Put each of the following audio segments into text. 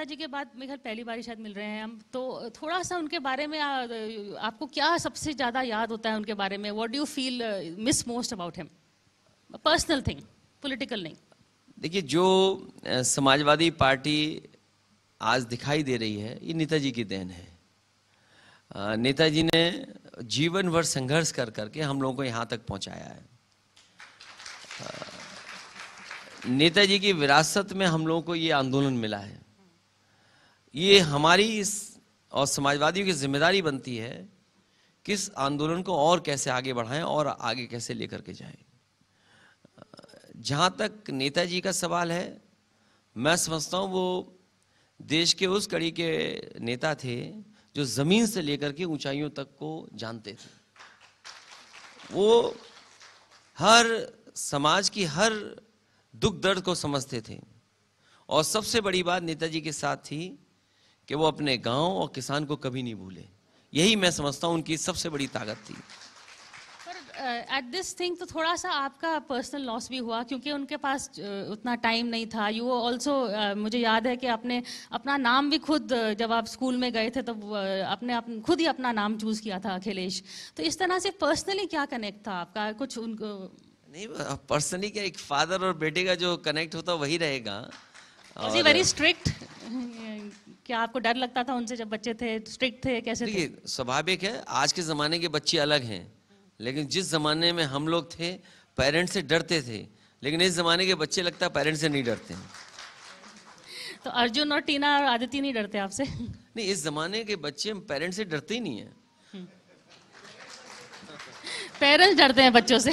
गुप्ता जी के बाद मेरे घर पहली बार शायद मिल रहे हैं हम तो थोड़ा सा उनके बारे में आ, आपको क्या सबसे ज़्यादा याद होता है उनके बारे में what do feel miss most about him personal thing political नहीं देखिए जो uh, समाजवादी पार्टी आज दिखाई दे रही है ये नेताजी की देन है नेताजी ने जीवन भर संघर्ष कर करके हम लोगों को यहाँ तक पहुँचाया है नेताजी की विरासत में हम लोगों को ये आंदोलन मिला है ये हमारी इस और समाजवादियों की जिम्मेदारी बनती है कि इस आंदोलन को और कैसे आगे बढ़ाएं और आगे कैसे लेकर के जाएं जहाँ तक नेताजी का सवाल है मैं समझता हूँ वो देश के उस कड़ी के नेता थे जो ज़मीन से लेकर के ऊंचाइयों तक को जानते थे वो हर समाज की हर दुख दर्द को समझते थे और सबसे बड़ी बात नेताजी के साथ थी कि वो अपने गांव और किसान को कभी नहीं भूले यही मैं समझता हूँ उनकी सबसे बड़ी ताकत थी एट दिस थिंग तो थोड़ा सा आपका पर्सनल लॉस भी हुआ क्योंकि उनके पास उतना टाइम नहीं था यू ऑल्सो मुझे याद है कि आपने अपना नाम भी खुद जब आप स्कूल में गए थे तब आपने आप, खुद ही अपना नाम चूज़ किया था अखिलेश तो इस तरह से पर्सनली क्या कनेक्ट था आपका कुछ उनको नहीं पर्सनली क्या एक फादर और बेटे का जो कनेक्ट होता वही रहेगा वेरी स्ट्रिक्ट क्या आपको डर लगता था उनसे जब बच्चे थे स्ट्रिक्ट थे कैसे देखिए स्वाभाविक है आज के ज़माने के बच्चे अलग हैं लेकिन जिस ज़माने में हम लोग थे पेरेंट्स से डरते थे लेकिन इस ज़माने के बच्चे लगता पेरेंट्स से नहीं डरते तो अर्जुन और टीना और आदित्य नहीं डरते आपसे नहीं इस ज़माने के बच्चे पेरेंट्स से डरते ही नहीं है पेरेंट्स हम्म। डरते हैं बच्चों से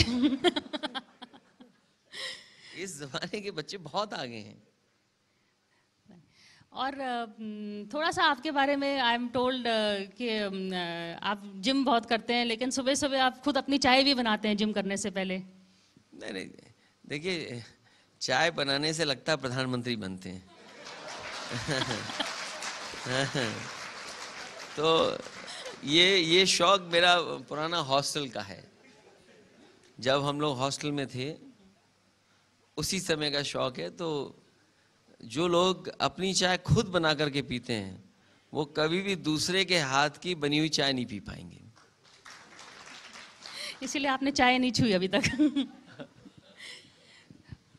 इस जमाने के बच्चे बहुत आगे हैं और थोड़ा सा आपके बारे में आई एम टोल्ड कि आप जिम बहुत करते हैं लेकिन सुबह सुबह आप खुद अपनी चाय भी बनाते हैं जिम करने से पहले नहीं नहीं देखिए चाय बनाने से लगता है प्रधानमंत्री बनते हैं तो ये ये शौक मेरा पुराना हॉस्टल का है जब हम लोग हॉस्टल में थे उसी समय का शौक है तो जो लोग अपनी चाय खुद बना करके पीते हैं वो कभी भी दूसरे के हाथ की बनी हुई चाय नहीं पी पाएंगे इसीलिए आपने चाय नहीं छुई अभी तक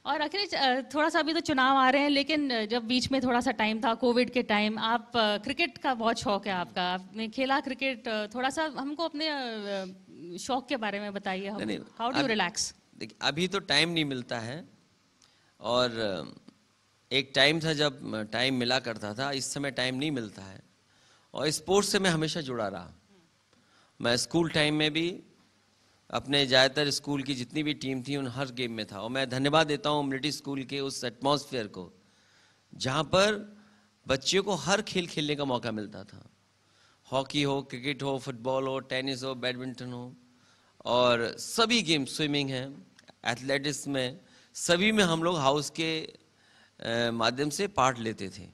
और अखिलेश थोड़ा सा अभी तो चुनाव आ रहे हैं लेकिन जब बीच में थोड़ा सा टाइम था कोविड के टाइम आप क्रिकेट का बहुत शौक है आपका आपने खेला क्रिकेट थोड़ा सा हमको अपने शौक के बारे में बताइए हाउ डू रिलैक्स देखिए अभी तो टाइम नहीं मिलता है और एक टाइम था जब टाइम मिला करता था इस समय टाइम नहीं मिलता है और स्पोर्ट्स से मैं हमेशा जुड़ा रहा मैं स्कूल टाइम में भी अपने ज़्यादातर स्कूल की जितनी भी टीम थी उन हर गेम में था और मैं धन्यवाद देता हूँ मिलिट्री स्कूल के उस एटमोसफियर को जहाँ पर बच्चे को हर खेल खेलने का मौका मिलता था हॉकी हो क्रिकेट हो फुटबॉल हो टेनिस हो बैडमिंटन हो और सभी गेम स्विमिंग है एथलेटिक्स में सभी में हम लोग हाउस के माध्यम से पार्ट लेते थे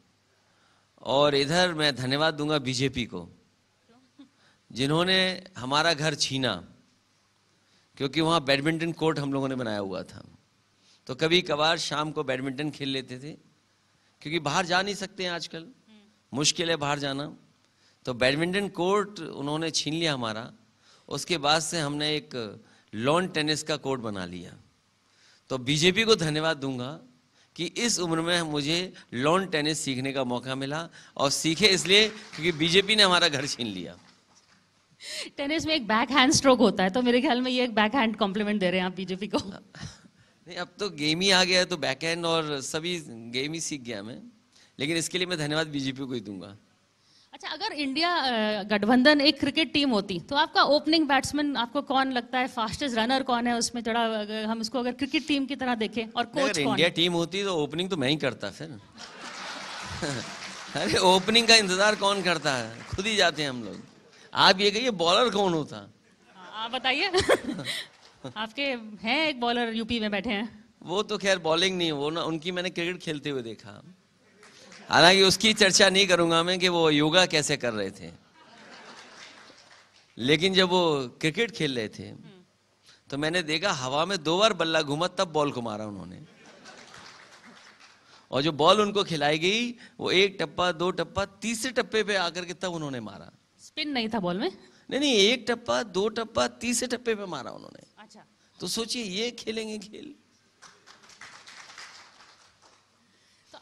और इधर मैं धन्यवाद दूंगा बीजेपी को जिन्होंने हमारा घर छीना क्योंकि वहाँ बैडमिंटन कोर्ट हम लोगों ने बनाया हुआ था तो कभी कभार शाम को बैडमिंटन खेल लेते थे क्योंकि बाहर जा नहीं सकते हैं आजकल मुश्किल है बाहर जाना तो बैडमिंटन कोर्ट उन्होंने छीन लिया हमारा उसके बाद से हमने एक लॉन टेनिस का कोर्ट बना लिया तो बीजेपी को धन्यवाद दूंगा कि इस उम्र में मुझे लॉन टेनिस सीखने का मौका मिला और सीखे इसलिए क्योंकि बीजेपी ने हमारा घर छीन लिया टेनिस में एक बैक हैंड स्ट्रोक होता है तो मेरे ख्याल में ये एक बैक हैंड कॉम्प्लीमेंट दे रहे हैं आप बीजेपी को नहीं अब तो गेम ही आ गया है तो बैक हैंड और सभी गेम ही सीख गया मैं लेकिन इसके लिए मैं धन्यवाद बीजेपी को ही दूंगा अच्छा अगर इंडिया गठबंधन एक क्रिकेट टीम होती तो आपका ओपनिंग बैट्समैन आपको कौन लगता है फास्टेस्ट रनर कौन है उसमें थोड़ा हम उसको अगर क्रिकेट टीम की तरह देखें और कोच अगर इंडिया है? टीम होती तो ओपनिंग तो मैं ही करता फिर अरे ओपनिंग का इंतजार कौन करता है खुद ही जाते हैं हम लोग आप ये कहिए बॉलर कौन होता आप बताइए आपके हैं एक बॉलर यूपी में बैठे हैं वो तो खैर बॉलिंग नहीं वो ना उनकी मैंने क्रिकेट खेलते हुए देखा हालांकि उसकी चर्चा नहीं करूंगा मैं कि वो योगा कैसे कर रहे थे लेकिन जब वो क्रिकेट खेल रहे थे तो मैंने देखा हवा में दो बार बल्ला घूमा तब बॉल को मारा उन्होंने और जो बॉल उनको खिलाई गई वो एक टप्पा दो टप्पा तीसरे टप्पे पे आकर के तब उन्होंने मारा स्पिन नहीं था बॉल में नहीं नहीं एक टप्पा दो टप्पा तीसरे टप्पे पे मारा उन्होंने अच्छा तो सोचिए ये खेलेंगे खेल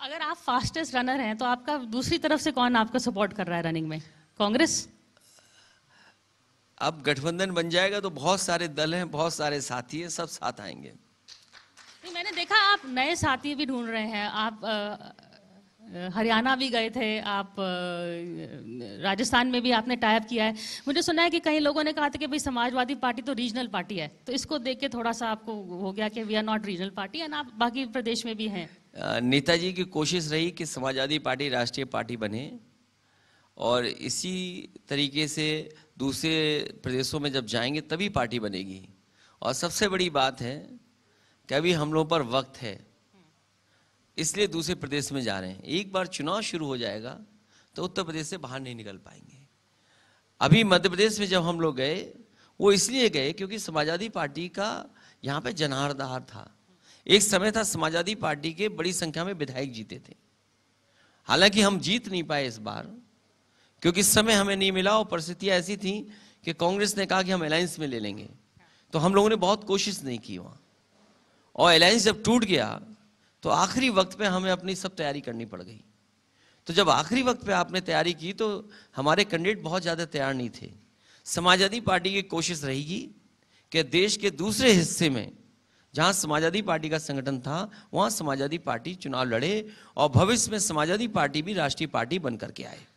अगर आप फास्टेस्ट रनर हैं तो आपका दूसरी तरफ से कौन आपका सपोर्ट कर रहा है रनिंग में कांग्रेस अब गठबंधन बन जाएगा तो बहुत सारे दल हैं बहुत सारे साथी हैं सब साथ आएंगे नहीं मैंने देखा आप नए साथी भी ढूंढ रहे हैं आप हरियाणा भी गए थे आप राजस्थान में भी आपने टाइप किया है मुझे सुना है कि कई लोगों ने कहा था कि भाई समाजवादी पार्टी तो रीजनल पार्टी है तो इसको देख के थोड़ा सा आपको हो गया कि we are not regional party and आप बाकी प्रदेश में भी हैं नेताजी की कोशिश रही कि समाजवादी पार्टी राष्ट्रीय पार्टी बने और इसी तरीके से दूसरे प्रदेशों में जब जाएंगे तभी पार्टी बनेगी और सबसे बड़ी बात है कि अभी हम लोगों पर वक्त है इसलिए दूसरे प्रदेश में जा रहे हैं एक बार चुनाव शुरू हो जाएगा तो उत्तर प्रदेश से बाहर नहीं निकल पाएंगे अभी मध्य प्रदेश में जब हम लोग गए वो इसलिए गए क्योंकि समाजवादी पार्टी का यहाँ पे जनाधार था एक समय था समाजवादी पार्टी के बड़ी संख्या में विधायक जीते थे हालांकि हम जीत नहीं पाए इस बार क्योंकि समय हमें नहीं मिला और परिस्थितियां ऐसी थी कि कांग्रेस ने कहा कि हम अलायंस में ले लेंगे तो हम लोगों ने बहुत कोशिश नहीं की वहां और अलायंस जब टूट गया तो आखिरी वक्त पे हमें अपनी सब तैयारी करनी पड़ गई तो जब आखिरी वक्त पे आपने तैयारी की तो हमारे कैंडिडेट बहुत ज़्यादा तैयार नहीं थे समाजवादी पार्टी की कोशिश रहेगी कि देश के दूसरे हिस्से में जहां समाजवादी पार्टी का संगठन था वहां समाजवादी पार्टी चुनाव लड़े और भविष्य में समाजवादी पार्टी भी राष्ट्रीय पार्टी बनकर के आए